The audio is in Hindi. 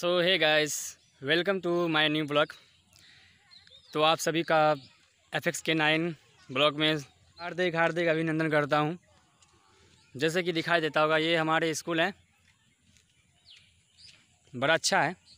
so hi guys welcome to my new blog तो आप सभी का F X K nine blog में हार्दिक हार्दिक अभिनंदन करता हूँ जैसे कि दिखाई देता होगा ये हमारे स्कूल है बड़ा अच्छा है